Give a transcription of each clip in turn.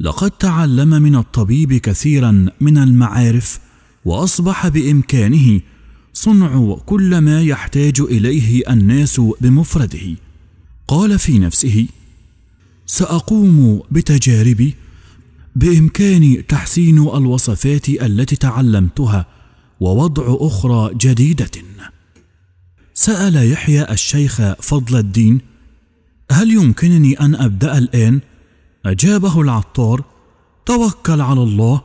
لقد تعلم من الطبيب كثيرا من المعارف واصبح بامكانه صنع كل ما يحتاج اليه الناس بمفرده قال في نفسه ساقوم بتجاربي بامكاني تحسين الوصفات التي تعلمتها ووضع اخرى جديده سال يحيى الشيخ فضل الدين هل يمكنني ان ابدا الان أجابه العطار توكل على الله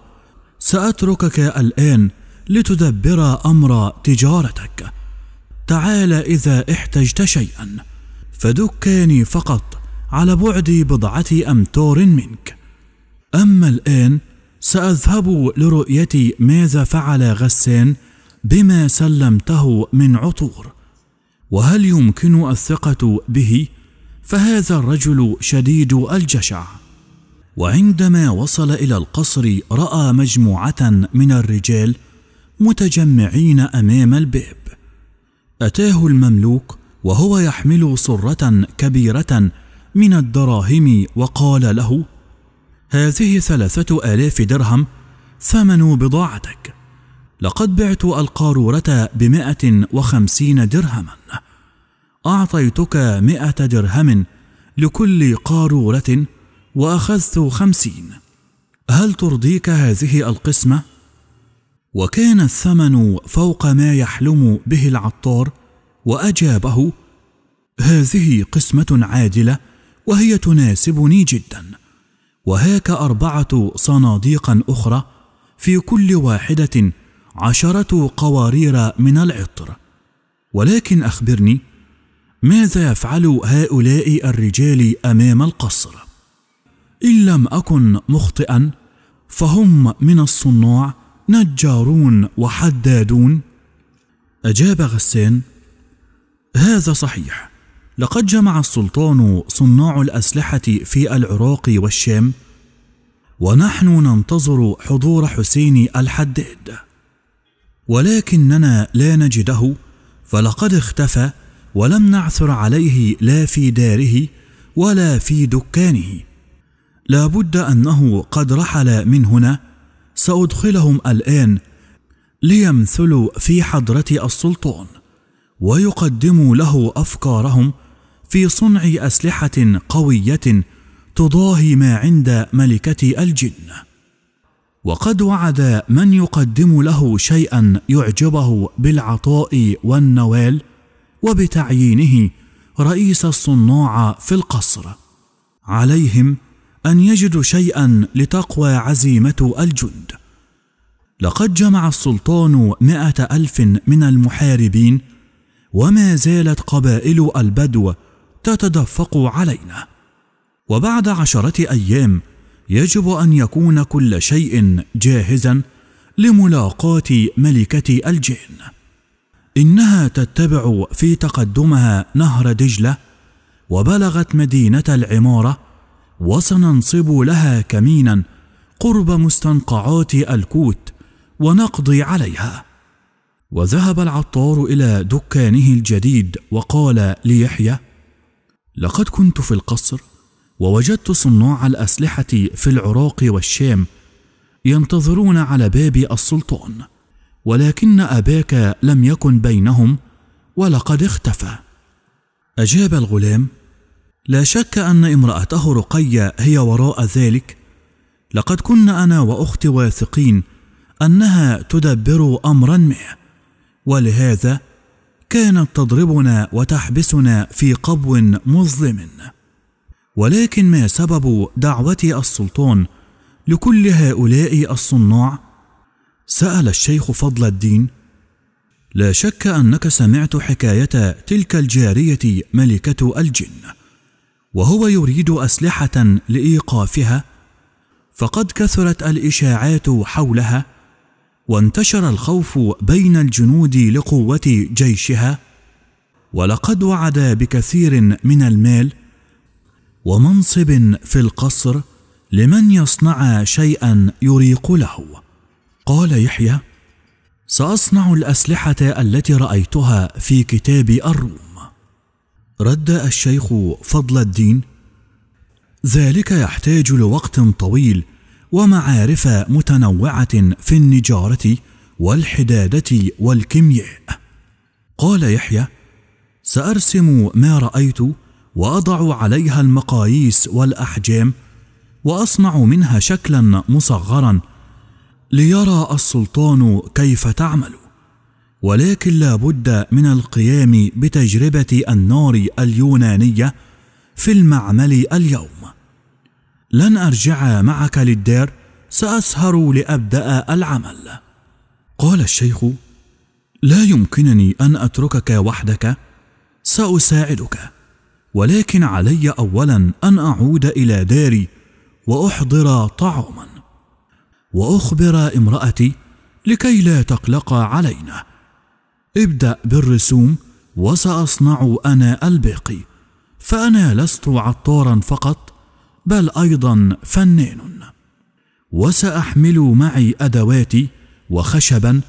سأتركك الآن لتدبر أمر تجارتك تعال إذا احتجت شيئا فدكاني فقط على بعد بضعة أمتار منك أما الآن سأذهب لرؤية ماذا فعل غسان بما سلمته من عطور وهل يمكن الثقة به فهذا الرجل شديد الجشع وعندما وصل الى القصر راى مجموعه من الرجال متجمعين امام الباب اتاه المملوك وهو يحمل صره كبيره من الدراهم وقال له هذه ثلاثه الاف درهم ثمن بضاعتك لقد بعت القارورة بمائة وخمسين درهما أعطيتك مائة درهم لكل قارورة وأخذت خمسين هل ترضيك هذه القسمة؟ وكان الثمن فوق ما يحلم به العطار وأجابه هذه قسمة عادلة وهي تناسبني جدا وهاك أربعة صناديق أخرى في كل واحدة عشرة قوارير من العطر ولكن أخبرني ماذا يفعل هؤلاء الرجال أمام القصر؟ ان لم اكن مخطئا فهم من الصناع نجارون وحدادون اجاب غسان هذا صحيح لقد جمع السلطان صناع الاسلحه في العراق والشام ونحن ننتظر حضور حسين الحداد ولكننا لا نجده فلقد اختفى ولم نعثر عليه لا في داره ولا في دكانه لا بد أنه قد رحل من هنا سأدخلهم الآن ليمثلوا في حضرة السلطان ويقدموا له أفكارهم في صنع أسلحة قوية تضاهي ما عند ملكة الجن وقد وعد من يقدم له شيئا يعجبه بالعطاء والنوال وبتعيينه رئيس الصناع في القصر عليهم ان يجدوا شيئا لتقوى عزيمه الجند لقد جمع السلطان مائه الف من المحاربين وما زالت قبائل البدو تتدفق علينا وبعد عشره ايام يجب ان يكون كل شيء جاهزا لملاقاه ملكه الجن انها تتبع في تقدمها نهر دجله وبلغت مدينه العماره وسننصب لها كمينا قرب مستنقعات الكوت ونقضي عليها وذهب العطار الى دكانه الجديد وقال ليحيى لقد كنت في القصر ووجدت صناع الاسلحه في العراق والشام ينتظرون على باب السلطان ولكن اباك لم يكن بينهم ولقد اختفى اجاب الغلام لا شك أن امرأته رقية هي وراء ذلك لقد كنا أنا وأختي واثقين أنها تدبر أمرا ما ولهذا كانت تضربنا وتحبسنا في قبو مظلم ولكن ما سبب دعوة السلطان لكل هؤلاء الصناع سال الشيخ فضل الدين لا شك انك سمعت حكايه تلك الجاريه ملكه الجن وهو يريد اسلحه لايقافها فقد كثرت الاشاعات حولها وانتشر الخوف بين الجنود لقوه جيشها ولقد وعد بكثير من المال ومنصب في القصر لمن يصنع شيئا يريق له قال يحيى ساصنع الاسلحه التي رايتها في كتاب الروم رد الشيخ فضل الدين ذلك يحتاج لوقت طويل ومعارف متنوعه في النجاره والحداده والكيمياء قال يحيى سارسم ما رايت واضع عليها المقاييس والاحجام واصنع منها شكلا مصغرا ليرى السلطان كيف تعمل ولكن لا بد من القيام بتجربة النار اليونانية في المعمل اليوم لن أرجع معك للدار سأسهر لأبدأ العمل قال الشيخ لا يمكنني أن أتركك وحدك سأساعدك ولكن علي أولا أن أعود إلى داري وأحضر طعاما وأخبر امرأتي لكي لا تقلق علينا ابدأ بالرسوم وسأصنع أنا الباقي فأنا لست عطارا فقط بل أيضا فنان وسأحمل معي أدواتي وخشبا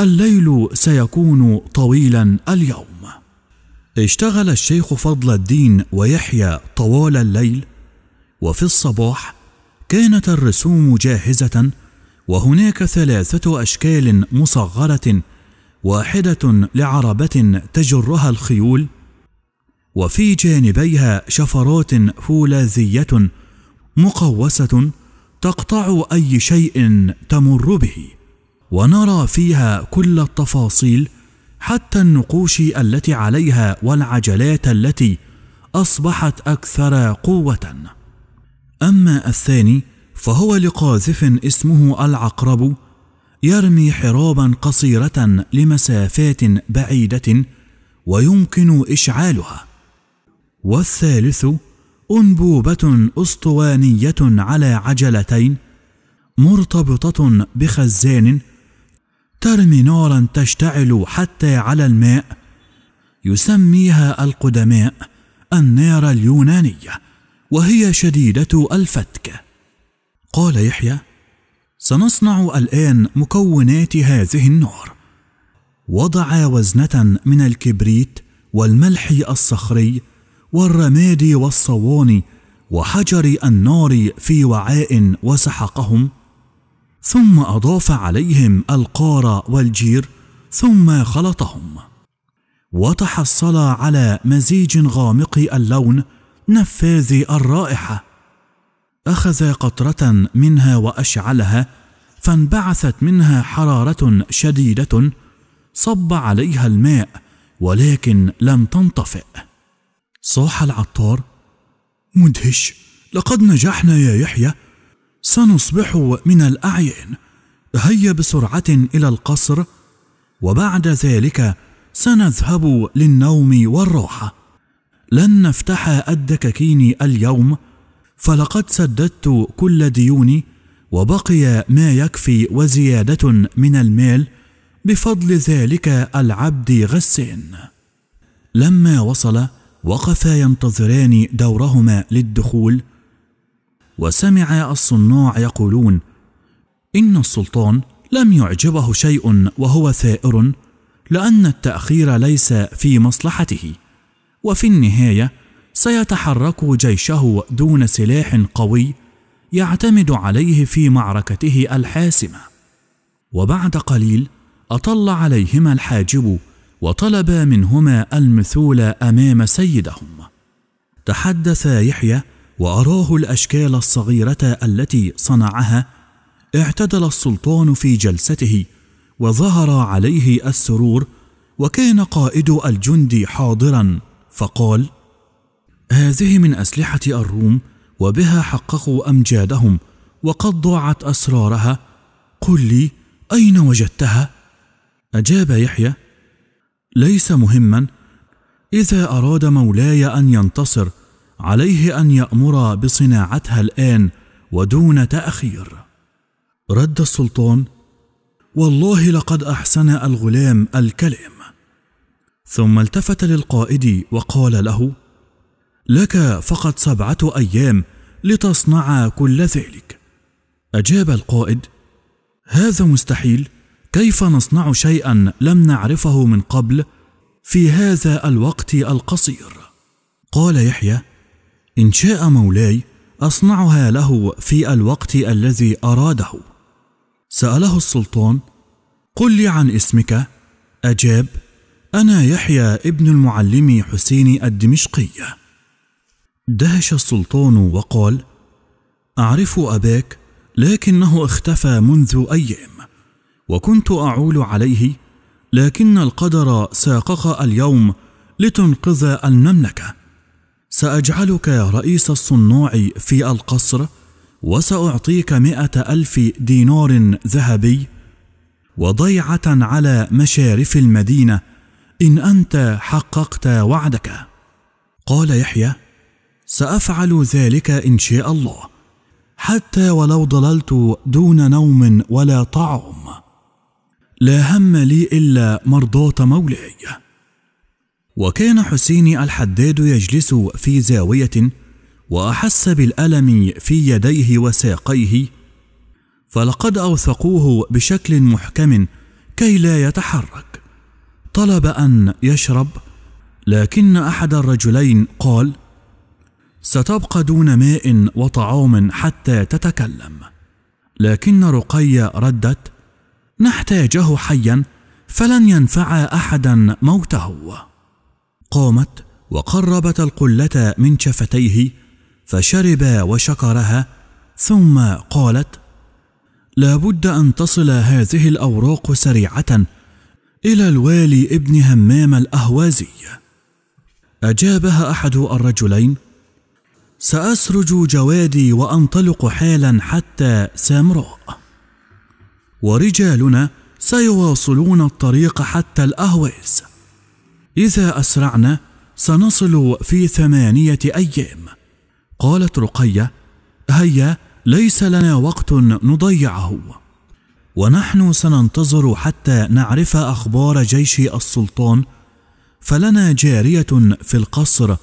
الليل سيكون طويلا اليوم اشتغل الشيخ فضل الدين ويحيى طوال الليل وفي الصباح كانت الرسوم جاهزه وهناك ثلاثه اشكال مصغره واحدة لعربة تجرها الخيول وفي جانبيها شفرات فولاذية مقوسة تقطع أي شيء تمر به ونرى فيها كل التفاصيل حتى النقوش التي عليها والعجلات التي أصبحت أكثر قوة أما الثاني فهو لقاذف اسمه العقرب يرمي حرابا قصيرة لمسافات بعيدة ويمكن إشعالها. والثالث أنبوبة أسطوانية على عجلتين مرتبطة بخزان ترمي نارا تشتعل حتى على الماء يسميها القدماء النار اليونانية وهي شديدة الفتك قال يحيى سنصنع الآن مكونات هذه النار وضع وزنة من الكبريت والملح الصخري والرماد والصواني وحجر النار في وعاء وسحقهم ثم أضاف عليهم القار والجير ثم خلطهم وتحصل على مزيج غامق اللون نفاذ الرائحه اخذ قطره منها واشعلها فانبعثت منها حراره شديده صب عليها الماء ولكن لم تنطفئ صاح العطار مدهش لقد نجحنا يا يحيى سنصبح من الاعيان هيا بسرعه الى القصر وبعد ذلك سنذهب للنوم والراحه لن نفتح الدكاكين اليوم فلقد سددت كل ديوني وبقي ما يكفي وزياده من المال بفضل ذلك العبد غسان لما وصل وقفا ينتظران دورهما للدخول وسمع الصناع يقولون ان السلطان لم يعجبه شيء وهو ثائر لان التاخير ليس في مصلحته وفي النهايه سيتحرك جيشه دون سلاح قوي يعتمد عليه في معركته الحاسمه وبعد قليل اطل عليهما الحاجب وطلب منهما المثول امام سيدهم تحدث يحيى واراه الاشكال الصغيره التي صنعها اعتدل السلطان في جلسته وظهر عليه السرور وكان قائد الجند حاضرا فقال هذه من أسلحة الروم وبها حققوا أمجادهم وقد ضاعت أسرارها قل لي أين وجدتها؟ أجاب يحيى ليس مهما إذا أراد مولاي أن ينتصر عليه أن يأمر بصناعتها الآن ودون تأخير رد السلطان والله لقد أحسن الغلام الكلام ثم التفت للقائد وقال له لك فقط سبعة أيام لتصنع كل ذلك أجاب القائد هذا مستحيل كيف نصنع شيئا لم نعرفه من قبل في هذا الوقت القصير قال يحيى ان شاء مولاي اصنعها له في الوقت الذي اراده ساله السلطان قل لي عن اسمك اجاب انا يحيى ابن المعلم حسين الدمشقي دهش السلطان وقال اعرف اباك لكنه اختفى منذ ايام وكنت اعول عليه لكن القدر ساقك اليوم لتنقذ المملكه ساجعلك رئيس الصناع في القصر وساعطيك مائه الف دينار ذهبي وضيعه على مشارف المدينه ان انت حققت وعدك قال يحيى سافعل ذلك ان شاء الله حتى ولو ضللت دون نوم ولا طعام لا هم لي الا مرضاه مولاي وكان حسيني الحداد يجلس في زاويه واحس بالالم في يديه وساقيه فلقد اوثقوه بشكل محكم كي لا يتحرك طلب ان يشرب لكن احد الرجلين قال ستبقى دون ماء وطعام حتى تتكلم لكن رقية ردت نحتاجه حيا فلن ينفع أحدا موته قامت وقربت القلة من شفتيه فشرب وشكرها ثم قالت لابد أن تصل هذه الأوراق سريعة إلى الوالي ابن همام الأهوازي أجابها أحد الرجلين سأسرج جوادي وأنطلق حالا حتى سامراء ورجالنا سيواصلون الطريق حتى الأهواز إذا أسرعنا سنصل في ثمانية أيام قالت رقية هيا ليس لنا وقت نضيعه ونحن سننتظر حتى نعرف أخبار جيش السلطان فلنا جارية في القصر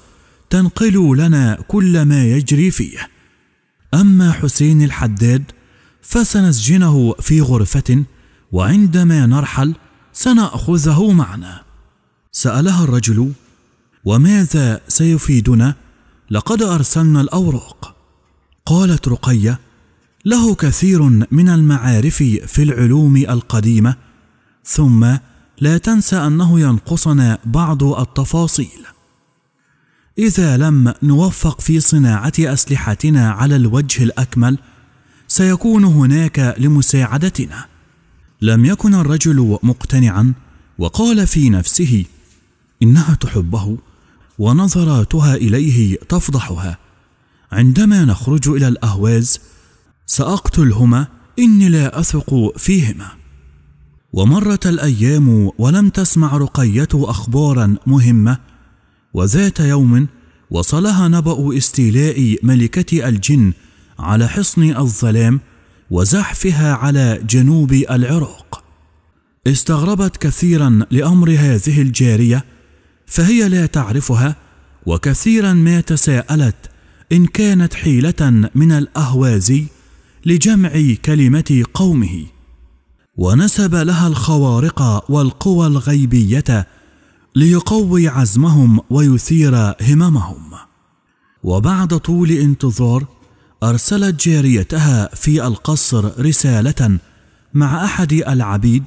تنقل لنا كل ما يجري فيه أما حسين الحداد فسنسجنه في غرفة وعندما نرحل سنأخذه معنا سألها الرجل وماذا سيفيدنا لقد أرسلنا الأوراق قالت رقية له كثير من المعارف في العلوم القديمة ثم لا تنسى أنه ينقصنا بعض التفاصيل إذا لم نوفق في صناعة أسلحتنا على الوجه الأكمل سيكون هناك لمساعدتنا لم يكن الرجل مقتنعا وقال في نفسه إنها تحبه ونظراتها إليه تفضحها عندما نخرج إلى الأهواز سأقتلهما إني لا أثق فيهما ومرت الأيام ولم تسمع رقية أخبارا مهمة وذات يوم وصلها نبأ استيلاء ملكة الجن على حصن الظلام وزحفها على جنوب العراق. استغربت كثيرا لأمر هذه الجارية فهي لا تعرفها وكثيرا ما تساءلت إن كانت حيلة من الأهوازي لجمع كلمة قومه. ونسب لها الخوارق والقوى الغيبية ليقوي عزمهم ويثير هممهم وبعد طول انتظار ارسلت جاريتها في القصر رساله مع احد العبيد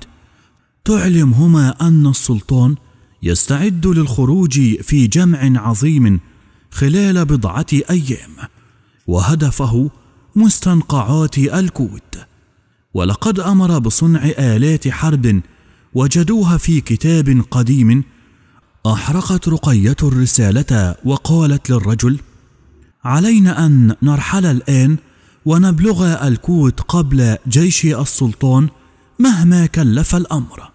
تعلمهما ان السلطان يستعد للخروج في جمع عظيم خلال بضعه ايام وهدفه مستنقعات الكوت ولقد امر بصنع الات حرب وجدوها في كتاب قديم احرقت رقيه الرساله وقالت للرجل علينا ان نرحل الان ونبلغ الكوت قبل جيش السلطان مهما كلف الامر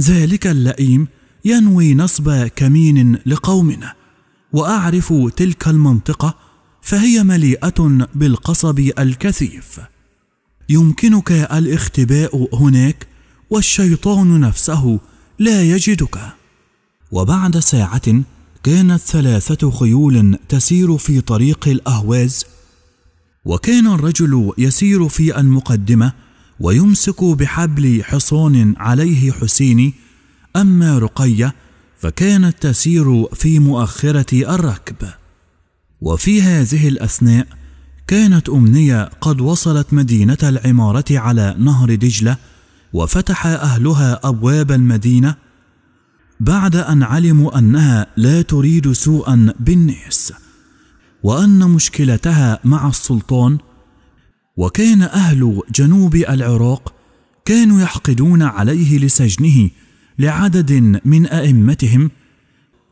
ذلك اللئيم ينوي نصب كمين لقومنا واعرف تلك المنطقه فهي مليئه بالقصب الكثيف يمكنك الاختباء هناك والشيطان نفسه لا يجدك وبعد ساعة كانت ثلاثة خيول تسير في طريق الأهواز وكان الرجل يسير في المقدمة ويمسك بحبل حصان عليه حسيني أما رقية فكانت تسير في مؤخرة الركب وفي هذه الأثناء كانت أمنية قد وصلت مدينة العمارة على نهر دجلة وفتح أهلها أبواب المدينة بعد أن علموا أنها لا تريد سوءا بالناس وأن مشكلتها مع السلطان وكان أهل جنوب العراق كانوا يحقدون عليه لسجنه لعدد من أئمتهم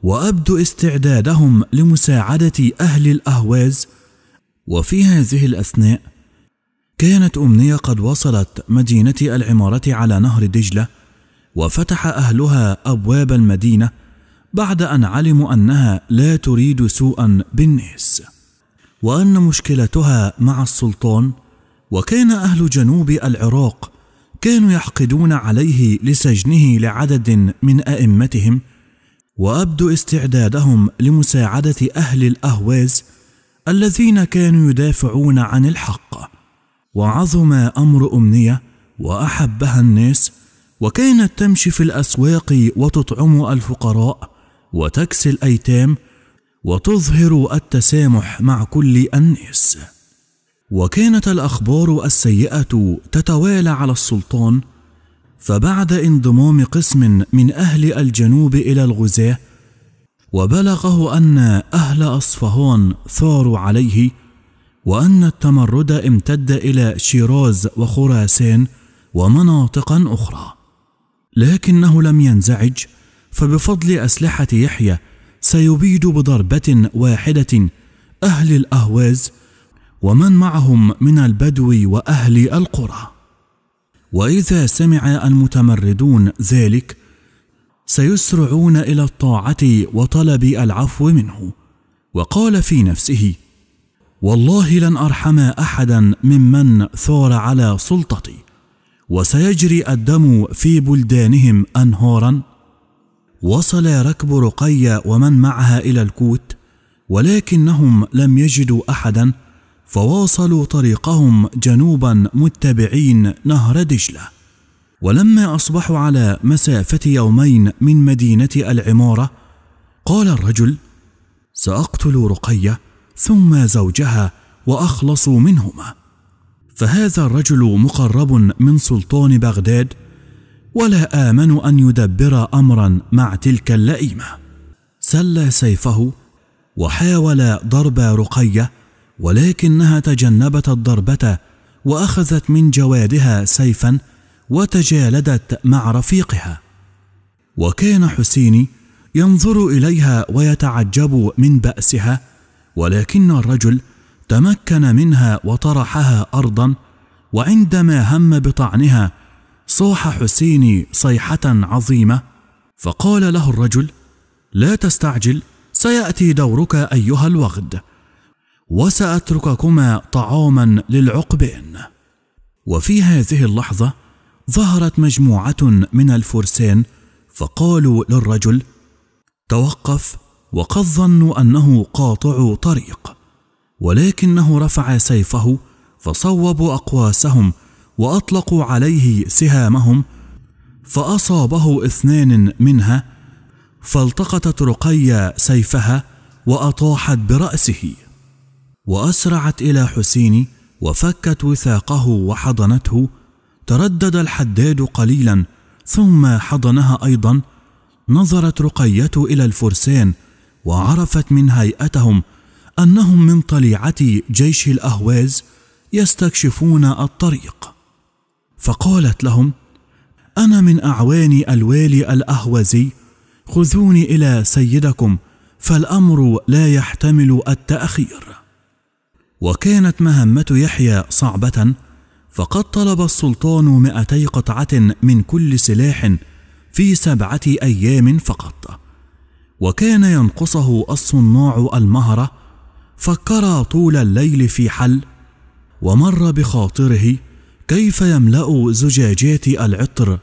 وأبدوا استعدادهم لمساعدة أهل الأهواز وفي هذه الأثناء كانت أمنية قد وصلت مدينة العمارة على نهر دجلة وفتح أهلها أبواب المدينة بعد أن علموا أنها لا تريد سوءا بالناس وأن مشكلتها مع السلطان وكان أهل جنوب العراق كانوا يحقدون عليه لسجنه لعدد من أئمتهم وأبدوا استعدادهم لمساعدة أهل الأهواز الذين كانوا يدافعون عن الحق وعظم أمر أمنية وأحبها الناس وكانت تمشي في الاسواق وتطعم الفقراء وتكسي الايتام وتظهر التسامح مع كل الناس وكانت الاخبار السيئه تتوالى على السلطان فبعد انضمام قسم من اهل الجنوب الى الغزاه وبلغه ان اهل اصفهان ثاروا عليه وان التمرد امتد الى شيراز وخراسان ومناطق اخرى لكنه لم ينزعج فبفضل أسلحة يحيى سيبيد بضربة واحدة أهل الأهواز ومن معهم من البدو وأهل القرى وإذا سمع المتمردون ذلك سيسرعون إلى الطاعة وطلب العفو منه وقال في نفسه والله لن أرحم أحدا ممن ثار على سلطتي وسيجري الدم في بلدانهم انهارا وصل ركب رقيه ومن معها الى الكوت ولكنهم لم يجدوا احدا فواصلوا طريقهم جنوبا متبعين نهر دجله ولما اصبحوا على مسافه يومين من مدينه العماره قال الرجل ساقتل رقيه ثم زوجها واخلص منهما فهذا الرجل مقرب من سلطان بغداد ولا آمن أن يدبر أمرا مع تلك اللئيمة سلى سيفه وحاول ضرب رقية ولكنها تجنبت الضربة وأخذت من جوادها سيفا وتجالدت مع رفيقها وكان حسيني ينظر إليها ويتعجب من بأسها ولكن الرجل تمكن منها وطرحها ارضا وعندما هم بطعنها صاح حسيني صيحه عظيمه فقال له الرجل لا تستعجل سياتي دورك ايها الوغد وساترككما طعاما للعقبين وفي هذه اللحظه ظهرت مجموعه من الفرسان فقالوا للرجل توقف وقد ظنوا انه قاطع طريق ولكنه رفع سيفه فصوبوا اقواسهم واطلقوا عليه سهامهم فاصابه اثنان منها فالتقطت رقيه سيفها واطاحت براسه واسرعت الى حسين وفكت وثاقه وحضنته تردد الحداد قليلا ثم حضنها ايضا نظرت رقيه الى الفرسان وعرفت من هيئتهم انهم من طليعه جيش الاهواز يستكشفون الطريق فقالت لهم انا من اعوان الوالي الاهوازي خذوني الى سيدكم فالامر لا يحتمل التاخير وكانت مهمه يحيى صعبه فقد طلب السلطان مائتي قطعه من كل سلاح في سبعه ايام فقط وكان ينقصه الصناع المهره فكر طول الليل في حل ومر بخاطره كيف يملا زجاجات العطر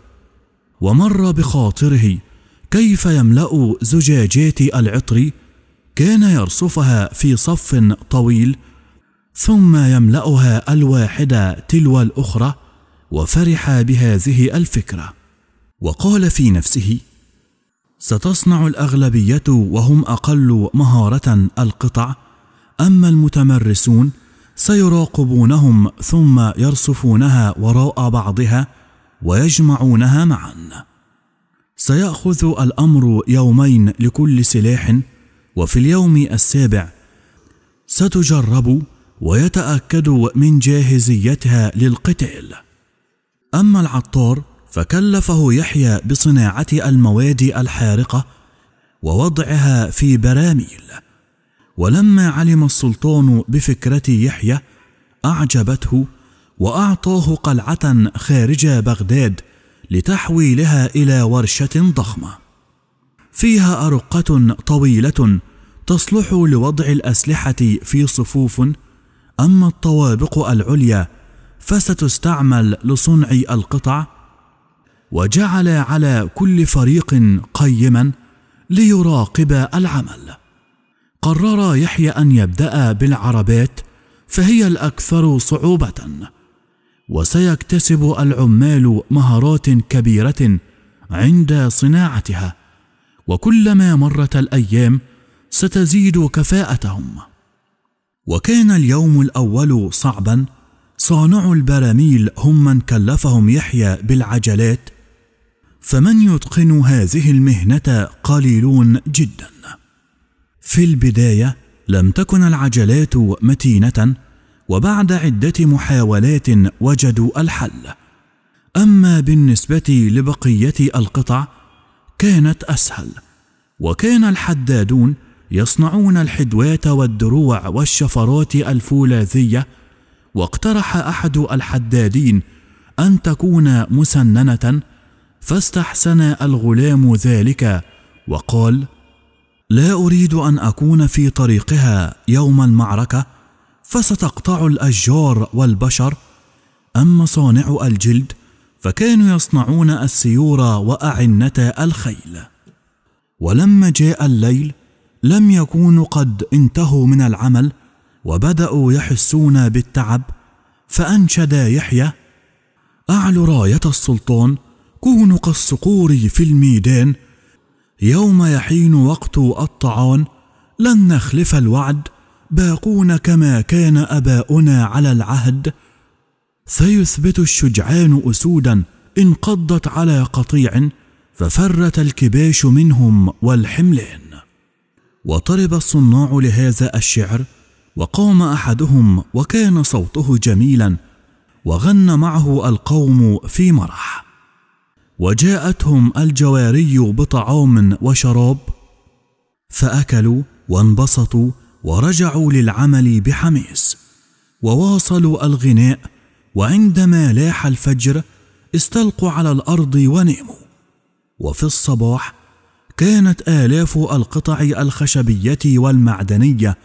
ومر بخاطره كيف يملا زجاجات العطر كان يرصفها في صف طويل ثم يملاها الواحده تلو الاخرى وفرح بهذه الفكره وقال في نفسه ستصنع الاغلبيه وهم اقل مهاره القطع أما المتمرسون سيراقبونهم ثم يرصفونها وراء بعضها ويجمعونها معا سيأخذ الأمر يومين لكل سلاح وفي اليوم السابع ستجرب ويتأكد من جاهزيتها للقتال أما العطار فكلفه يحيى بصناعة المواد الحارقة ووضعها في براميل ولما علم السلطان بفكرة يحيى أعجبته وأعطاه قلعة خارج بغداد لتحويلها إلى ورشة ضخمة. فيها أرقة طويلة تصلح لوضع الأسلحة في صفوف، أما الطوابق العليا فستستعمل لصنع القطع. وجعل على كل فريق قيما ليراقب العمل. قرر يحيى أن يبدأ بالعربات فهي الأكثر صعوبة وسيكتسب العمال مهارات كبيرة عند صناعتها وكلما مرت الأيام ستزيد كفاءتهم وكان اليوم الأول صعبا صانع البراميل هم من كلفهم يحيى بالعجلات فمن يتقن هذه المهنة قليلون جداً في البدايه لم تكن العجلات متينه وبعد عده محاولات وجدوا الحل اما بالنسبه لبقيه القطع كانت اسهل وكان الحدادون يصنعون الحدوات والدروع والشفرات الفولاذيه واقترح احد الحدادين ان تكون مسننه فاستحسن الغلام ذلك وقال لا اريد ان اكون في طريقها يوم المعركه فستقطع الاشجار والبشر اما صانع الجلد فكانوا يصنعون السيور واعنه الخيل ولما جاء الليل لم يكونوا قد انتهوا من العمل وبداوا يحسون بالتعب فانشد يحيى اعلوا رايه السلطان كونوا كالصقور في الميدان يوم يحين وقت الطعان لن نخلف الوعد باقون كما كان اباؤنا على العهد سيثبت الشجعان اسودا انقضت على قطيع ففرت الكباش منهم والحملان وطرب الصناع لهذا الشعر وقام احدهم وكان صوته جميلا وغن معه القوم في مرح وجاءتهم الجواري بطعام وشراب فاكلوا وانبسطوا ورجعوا للعمل بحماس وواصلوا الغناء وعندما لاح الفجر استلقوا على الارض وناموا وفي الصباح كانت الاف القطع الخشبيه والمعدنيه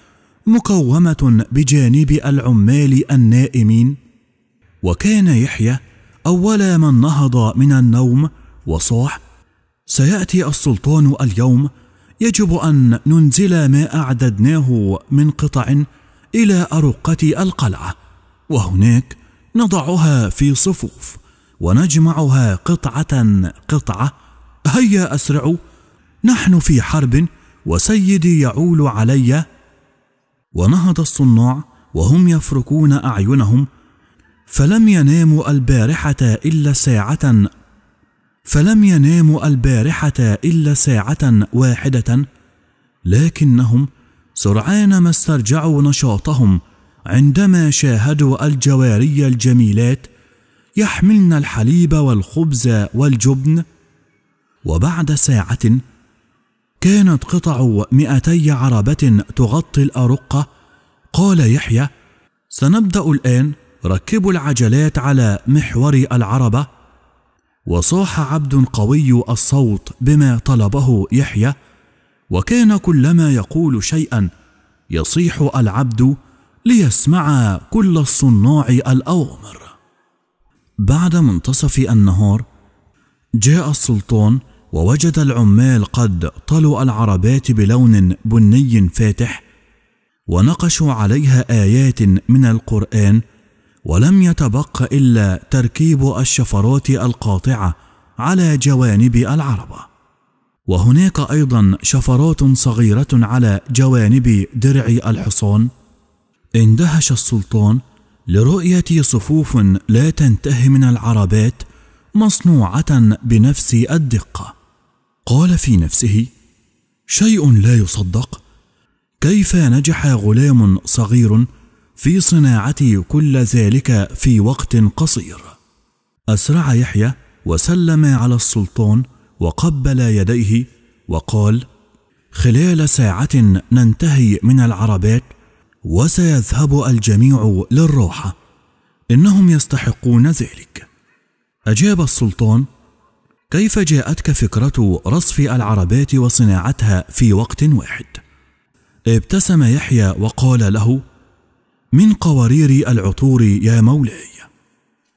مكومه بجانب العمال النائمين وكان يحيى أول من نهض من النوم وصاح سيأتي السلطان اليوم يجب أن ننزل ما أعددناه من قطع إلى أرقة القلعة وهناك نضعها في صفوف ونجمعها قطعة قطعة هيا أسرعوا نحن في حرب وسيدي يعول علي ونهض الصناع وهم يفركون أعينهم فلم يناموا البارحة إلا ساعة فلم يناموا البارحة إلا ساعة واحدة لكنهم سرعان ما استرجعوا نشاطهم عندما شاهدوا الجواري الجميلات يحملن الحليب والخبز والجبن وبعد ساعة كانت قطع مئتي عربة تغطي الأرقة قال يحيى سنبدأ الآن ركبوا العجلات على محور العربة وصاح عبد قوي الصوت بما طلبه يحيى وكان كلما يقول شيئا يصيح العبد ليسمع كل الصناع الأوامر بعد منتصف النهار جاء السلطان ووجد العمال قد طلوا العربات بلون بني فاتح ونقشوا عليها ايات من القران ولم يتبق الا تركيب الشفرات القاطعه على جوانب العربه وهناك ايضا شفرات صغيره على جوانب درع الحصان اندهش السلطان لرؤيه صفوف لا تنتهي من العربات مصنوعه بنفس الدقه قال في نفسه شيء لا يصدق كيف نجح غلام صغير في صناعة كل ذلك في وقت قصير اسرع يحيى وسلم على السلطان وقبل يديه وقال خلال ساعه ننتهي من العربات وسيذهب الجميع للراحه انهم يستحقون ذلك اجاب السلطان كيف جاءتك فكره رصف العربات وصناعتها في وقت واحد ابتسم يحيى وقال له من قوارير العطور يا مولاي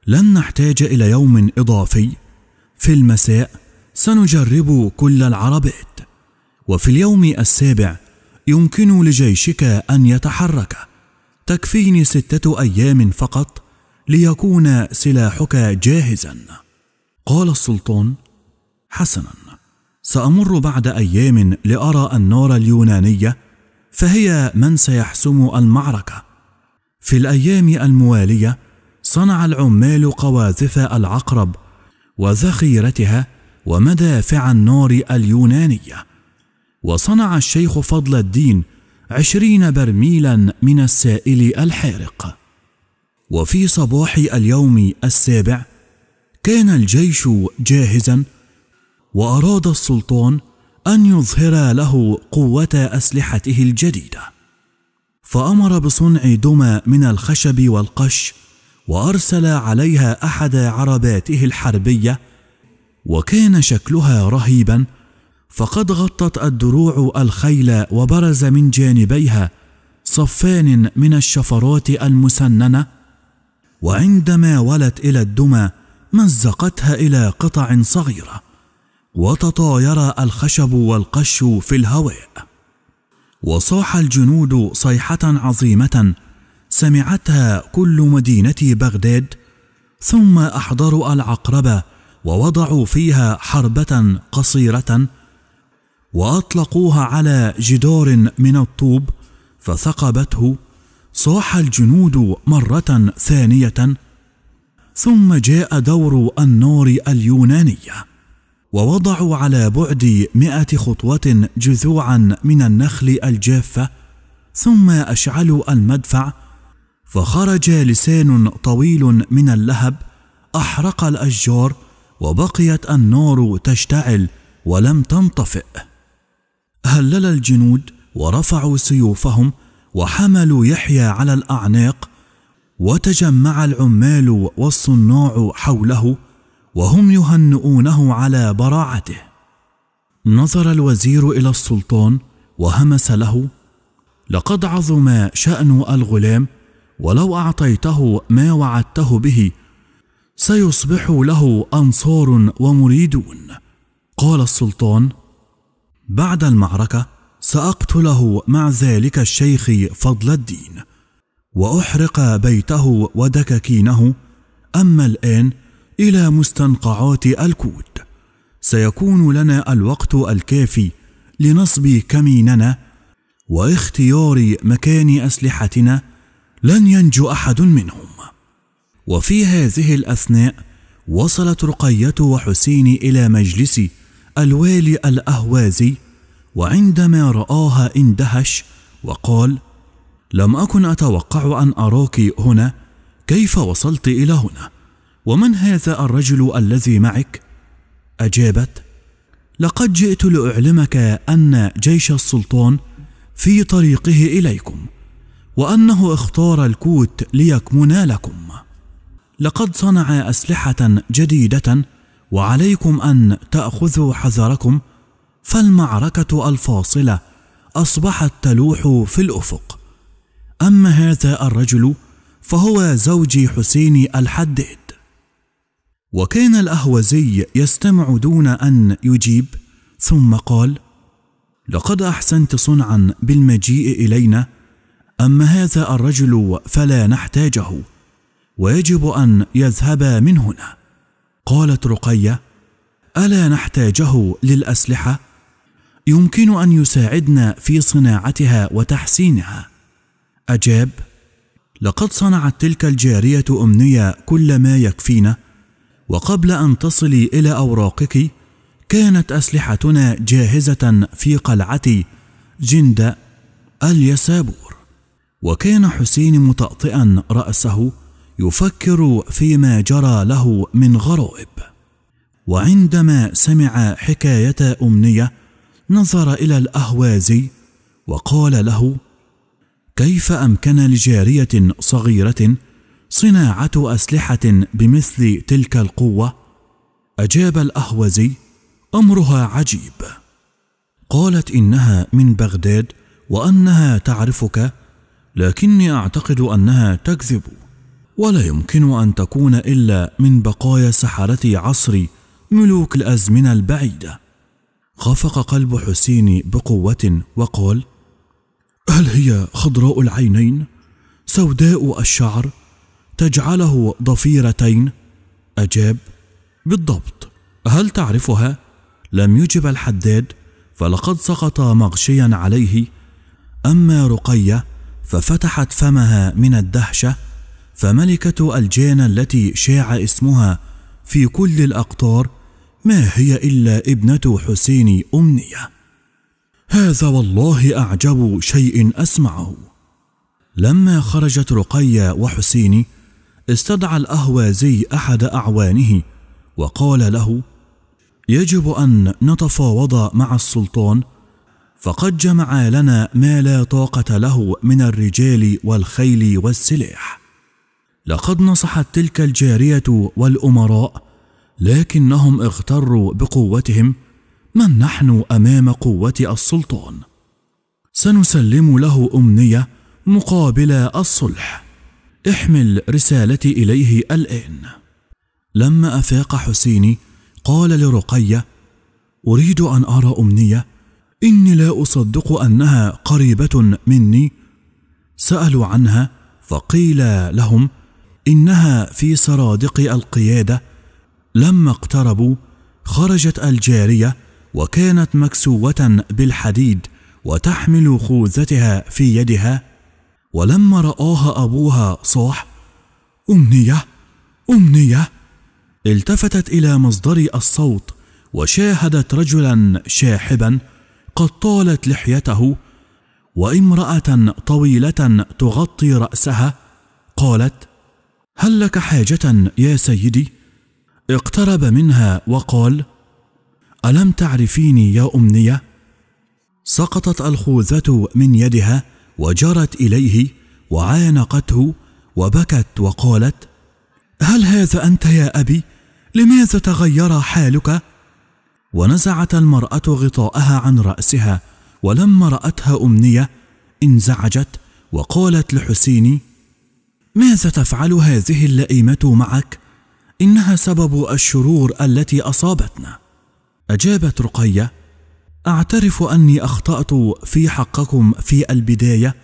لن نحتاج إلى يوم إضافي في المساء سنجرب كل العربات وفي اليوم السابع يمكن لجيشك أن يتحرك تكفيني ستة أيام فقط ليكون سلاحك جاهزا قال السلطان حسنا سأمر بعد أيام لأرى النار اليونانية فهي من سيحسم المعركة في الأيام الموالية صنع العمال قواذف العقرب وذخيرتها ومدافع النار اليونانية وصنع الشيخ فضل الدين عشرين برميلا من السائل الحارق وفي صباح اليوم السابع كان الجيش جاهزا وأراد السلطان أن يظهر له قوة أسلحته الجديدة فامر بصنع دمى من الخشب والقش وارسل عليها احد عرباته الحربيه وكان شكلها رهيبا فقد غطت الدروع الخيل وبرز من جانبيها صفان من الشفرات المسننه وعندما ولت الى الدمى مزقتها الى قطع صغيره وتطاير الخشب والقش في الهواء وصاح الجنود صيحه عظيمه سمعتها كل مدينه بغداد ثم احضروا العقربه ووضعوا فيها حربه قصيره واطلقوها على جدار من الطوب فثقبته صاح الجنود مره ثانيه ثم جاء دور النار اليونانيه ووضعوا على بعد مئة خطوة جذوعا من النخل الجافة ثم أشعلوا المدفع فخرج لسان طويل من اللهب أحرق الأشجار وبقيت النار تشتعل ولم تنطفئ هلل الجنود ورفعوا سيوفهم وحملوا يحيى على الأعناق وتجمع العمال والصناع حوله وهم يهنئونه على براعته نظر الوزير الى السلطان وهمس له لقد عظم شان الغلام ولو اعطيته ما وعدته به سيصبح له انصار ومريدون قال السلطان بعد المعركه ساقتله مع ذلك الشيخ فضل الدين واحرق بيته ودكاكينه اما الان الى مستنقعات الكوت سيكون لنا الوقت الكافي لنصب كميننا واختيار مكان اسلحتنا لن ينجو احد منهم وفي هذه الاثناء وصلت رقيه وحسين الى مجلس الوالي الاهوازي وعندما راها اندهش وقال لم اكن اتوقع ان اراك هنا كيف وصلت الى هنا ومن هذا الرجل الذي معك اجابت لقد جئت لاعلمك ان جيش السلطان في طريقه اليكم وانه اختار الكوت ليكمنا لكم لقد صنع اسلحه جديده وعليكم ان تاخذوا حذركم فالمعركه الفاصله اصبحت تلوح في الافق اما هذا الرجل فهو زوجي حسين الحداد وكان الاهوزي يستمع دون ان يجيب ثم قال لقد احسنت صنعا بالمجيء الينا اما هذا الرجل فلا نحتاجه ويجب ان يذهبا من هنا قالت رقيه الا نحتاجه للاسلحه يمكن ان يساعدنا في صناعتها وتحسينها اجاب لقد صنعت تلك الجاريه امنيه كل ما يكفينا وقبل أن تصلي إلى أوراقك كانت أسلحتنا جاهزة في قلعة جند اليسابور وكان حسين مطأطئا رأسه يفكر فيما جرى له من غرائب وعندما سمع حكاية أمنية نظر إلى الأهوازي وقال له كيف أمكن لجارية صغيرة صناعة أسلحة بمثل تلك القوة؟ أجاب الأهوزي: أمرها عجيب. قالت إنها من بغداد وأنها تعرفك، لكني أعتقد أنها تكذب، ولا يمكن أن تكون إلا من بقايا سحرة عصر ملوك الأزمنة البعيدة. خفق قلب حسين بقوة وقال: هل هي خضراء العينين؟ سوداء الشعر؟ تجعله ضفيرتين اجاب بالضبط هل تعرفها لم يجب الحداد فلقد سقط مغشيا عليه اما رقيه ففتحت فمها من الدهشه فملكه الجان التي شاع اسمها في كل الاقطار ما هي الا ابنه حسين امنيه هذا والله اعجب شيء اسمعه لما خرجت رقيه وحسيني استدعى الاهوازي احد اعوانه وقال له يجب ان نتفاوض مع السلطان فقد جمع لنا ما لا طاقه له من الرجال والخيل والسلاح لقد نصحت تلك الجاريه والامراء لكنهم اغتروا بقوتهم من نحن امام قوه السلطان سنسلم له امنيه مقابل الصلح احمل رسالتي إليه الآن لما أفاق حسيني قال لرقية أريد أن أرى أمنية إني لا أصدق أنها قريبة مني سألوا عنها فقيل لهم إنها في سرادق القيادة لما اقتربوا خرجت الجارية وكانت مكسوة بالحديد وتحمل خوذتها في يدها ولما رآها أبوها صاح أمنية أمنية التفتت إلى مصدر الصوت وشاهدت رجلا شاحبا قد طالت لحيته وامرأة طويلة تغطي رأسها قالت هل لك حاجة يا سيدي؟ اقترب منها وقال ألم تعرفيني يا أمنية؟ سقطت الخوذة من يدها وجرت اليه وعانقته وبكت وقالت هل هذا انت يا ابي لماذا تغير حالك ونزعت المراه غطاءها عن راسها ولما راتها امنيه انزعجت وقالت لحسين ماذا تفعل هذه اللئيمه معك انها سبب الشرور التي اصابتنا اجابت رقيه اعترف اني اخطات في حقكم في البدايه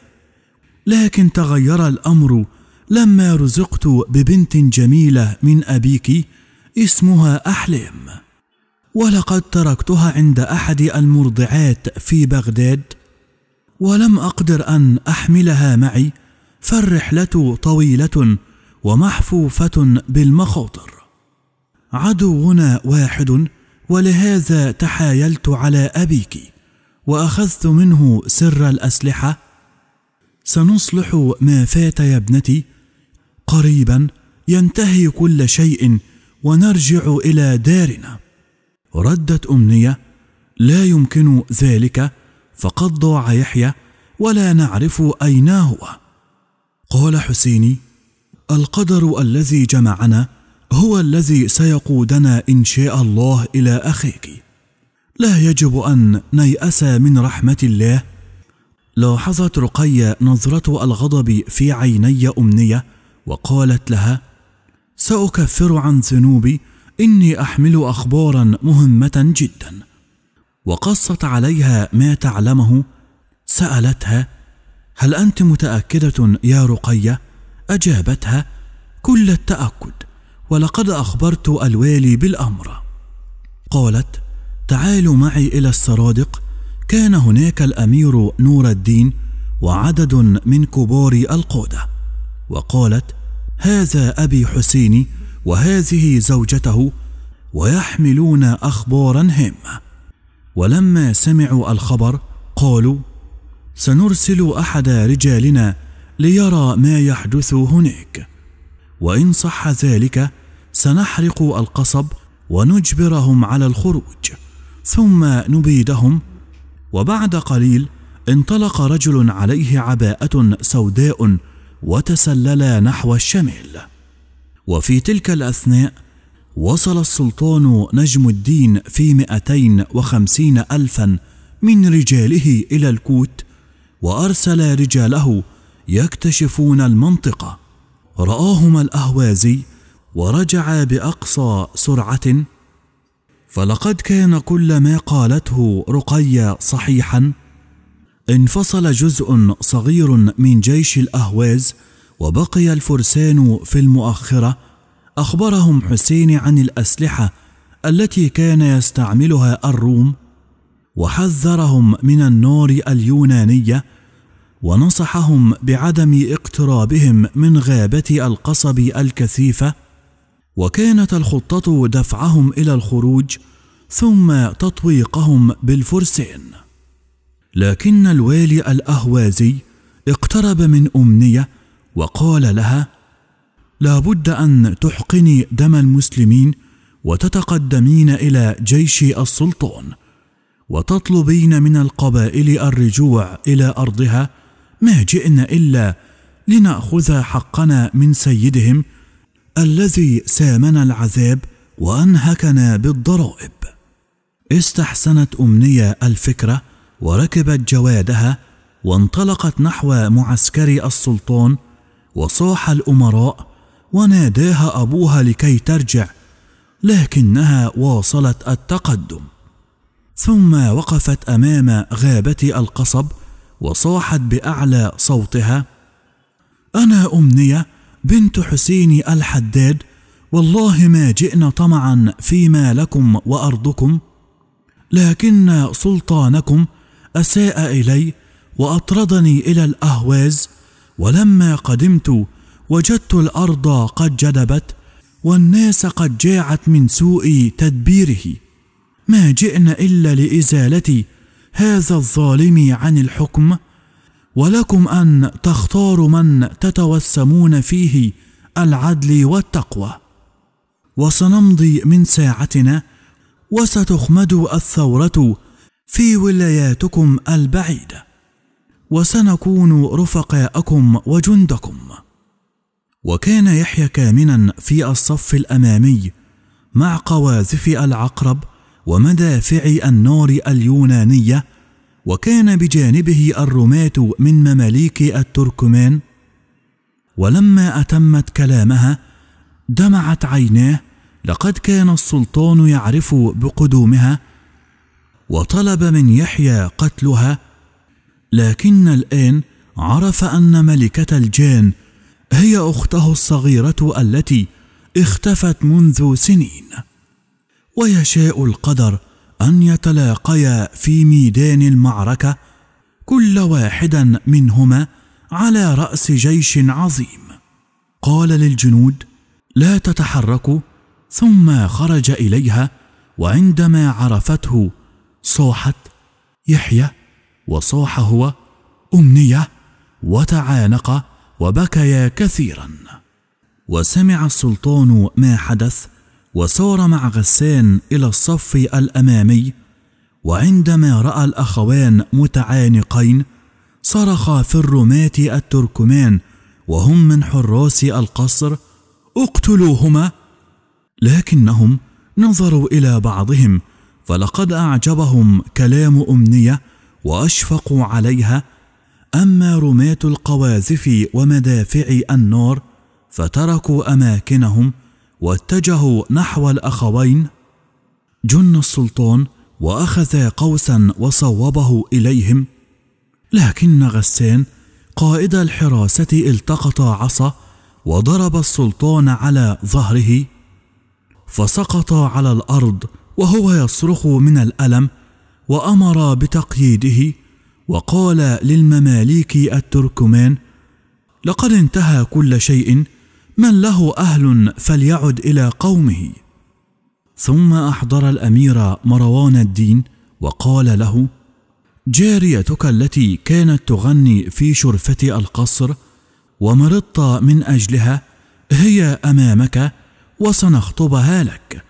لكن تغير الامر لما رزقت ببنت جميله من ابيك اسمها احلام ولقد تركتها عند احد المرضعات في بغداد ولم اقدر ان احملها معي فالرحله طويله ومحفوفه بالمخاطر عدونا واحد ولهذا تحايلت على أبيك وأخذت منه سر الأسلحة سنصلح ما فات يا ابنتي قريبا ينتهي كل شيء ونرجع إلى دارنا ردت أمنية لا يمكن ذلك فقد ضاع يحيى ولا نعرف أين هو قال حسيني القدر الذي جمعنا هو الذي سيقودنا ان شاء الله الى اخيك لا يجب ان نياس من رحمه الله لاحظت رقيه نظره الغضب في عيني امنيه وقالت لها ساكفر عن ذنوبي اني احمل اخبارا مهمه جدا وقصت عليها ما تعلمه سالتها هل انت متاكده يا رقيه اجابتها كل التاكد ولقد اخبرت الوالي بالامر قالت تعالوا معي الى السرادق كان هناك الامير نور الدين وعدد من كبار القاده وقالت هذا ابي حسيني وهذه زوجته ويحملون اخبارا هامه ولما سمعوا الخبر قالوا سنرسل احد رجالنا ليرى ما يحدث هناك وان صح ذلك سنحرق القصب ونجبرهم على الخروج ثم نبيدهم وبعد قليل انطلق رجل عليه عباءه سوداء وتسلل نحو الشمال وفي تلك الاثناء وصل السلطان نجم الدين في 250 ألفا من رجاله إلى الكوت وأرسل رجاله يكتشفون المنطقة رآهم الأهوازي ورجع باقصى سرعه فلقد كان كل ما قالته رقيه صحيحا انفصل جزء صغير من جيش الاهواز وبقي الفرسان في المؤخره اخبرهم حسين عن الاسلحه التي كان يستعملها الروم وحذرهم من النار اليونانيه ونصحهم بعدم اقترابهم من غابه القصب الكثيفه وكانت الخطة دفعهم إلى الخروج ثم تطويقهم بالفرسان لكن الوالي الأهوازي اقترب من أمنية وقال لها لابد أن تحقني دم المسلمين وتتقدمين إلى جيش السلطان وتطلبين من القبائل الرجوع إلى أرضها ما جئنا إلا لنأخذ حقنا من سيدهم الذي سامنا العذاب وانهكنا بالضرائب استحسنت امنيه الفكره وركبت جوادها وانطلقت نحو معسكر السلطان وصاح الامراء وناداها ابوها لكي ترجع لكنها واصلت التقدم ثم وقفت امام غابه القصب وصاحت باعلى صوتها انا امنيه بنت حسين الحداد والله ما جئنا طمعا فيما لكم وارضكم لكن سلطانكم اساء الي واطردني الى الاهواز ولما قدمت وجدت الارض قد جدبت والناس قد جاعت من سوء تدبيره ما جئنا الا لازالتي هذا الظالم عن الحكم ولكم ان تختاروا من تتوسمون فيه العدل والتقوى وسنمضي من ساعتنا وستخمد الثوره في ولاياتكم البعيده وسنكون رفقاءكم وجندكم وكان يحيى كامنا في الصف الامامي مع قواذف العقرب ومدافع النار اليونانيه وكان بجانبه الرماة من مماليك التركمان ولما أتمت كلامها دمعت عيناه لقد كان السلطان يعرف بقدومها وطلب من يحيى قتلها لكن الآن عرف أن ملكة الجان هي أخته الصغيرة التي اختفت منذ سنين ويشاء القدر ان يتلاقيا في ميدان المعركه كل واحدا منهما على راس جيش عظيم قال للجنود لا تتحركوا ثم خرج اليها وعندما عرفته صاحت يحيى وصاح هو امنيه وتعانقا وبكيا كثيرا وسمع السلطان ما حدث وسار مع غسان إلى الصف الأمامي وعندما رأى الأخوان متعانقين صرخ في الرماة التركمان وهم من حراس القصر اقتلوهما لكنهم نظروا إلى بعضهم فلقد أعجبهم كلام أمنية وأشفقوا عليها أما رماة القوازف ومدافع النار فتركوا أماكنهم واتجهوا نحو الأخوين جن السلطان وأخذ قوسا وصوبه إليهم لكن غسان قائد الحراسة التقط عصا وضرب السلطان على ظهره فسقط على الأرض وهو يصرخ من الألم وأمر بتقييده وقال للمماليك التركمان لقد انتهى كل شيء من له اهل فليعد الى قومه ثم احضر الامير مروان الدين وقال له جاريتك التي كانت تغني في شرفه القصر ومرضت من اجلها هي امامك وسنخطبها لك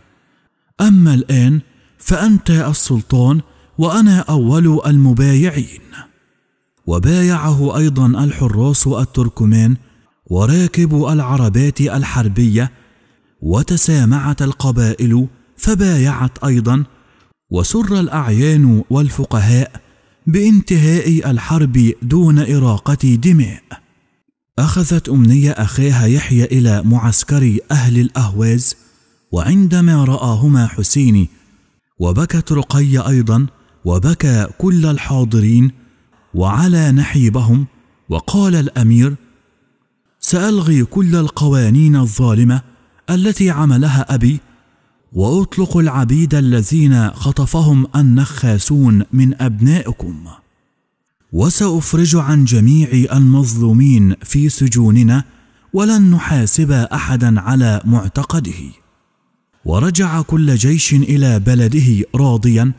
اما الان فانت السلطان وانا اول المبايعين وبايعه ايضا الحراس التركمان وراكب العربات الحربية وتسامعت القبائل فبايعت أيضا وسر الأعيان والفقهاء بانتهاء الحرب دون إراقة دماء أخذت أمنية أخاها يحيى إلى معسكر أهل الأهواز وعندما رآهما حسيني وبكت رقي أيضا وبكى كل الحاضرين وعلى نحيبهم وقال الأمير سالغي كل القوانين الظالمه التي عملها ابي واطلق العبيد الذين خطفهم النخاسون من ابنائكم وسافرج عن جميع المظلومين في سجوننا ولن نحاسب احدا على معتقده ورجع كل جيش الى بلده راضيا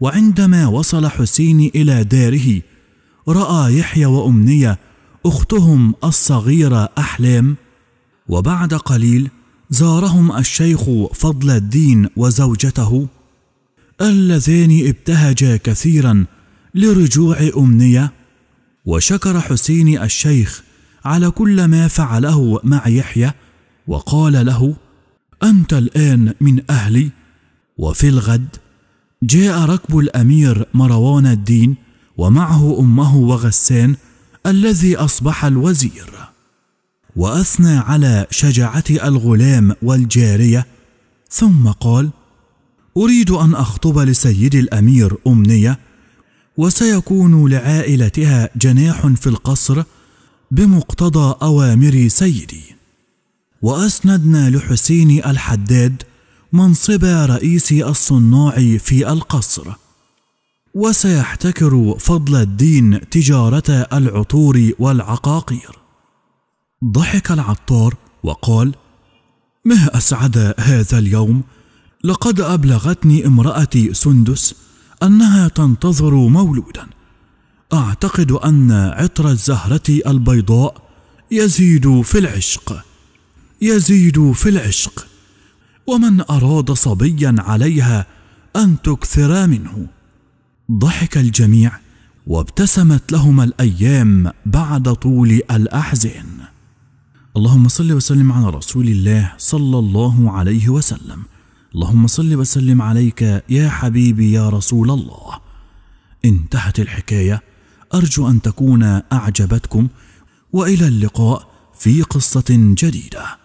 وعندما وصل حسين الى داره راى يحيى وامنيه اختهم الصغيره احلام وبعد قليل زارهم الشيخ فضل الدين وزوجته اللذان ابتهجا كثيرا لرجوع امنيه وشكر حسين الشيخ على كل ما فعله مع يحيى وقال له انت الان من اهلي وفي الغد جاء ركب الامير مروان الدين ومعه امه وغسان الذي اصبح الوزير واثنى على شجاعه الغلام والجاريه ثم قال اريد ان اخطب لسيدي الامير امنيه وسيكون لعائلتها جناح في القصر بمقتضى اوامر سيدي واسندنا لحسين الحداد منصب رئيس الصناع في القصر وسيحتكر فضل الدين تجارة العطور والعقاقير. ضحك العطار وقال: ما أسعد هذا اليوم، لقد أبلغتني امرأتي سندس أنها تنتظر مولودا. أعتقد أن عطر الزهرة البيضاء يزيد في العشق. يزيد في العشق. ومن أراد صبيا عليها أن تكثر منه. ضحك الجميع وابتسمت لهما الايام بعد طول الاحزان اللهم صل وسلم على رسول الله صلى الله عليه وسلم اللهم صل وسلم عليك يا حبيبي يا رسول الله انتهت الحكايه ارجو ان تكون اعجبتكم والى اللقاء في قصه جديده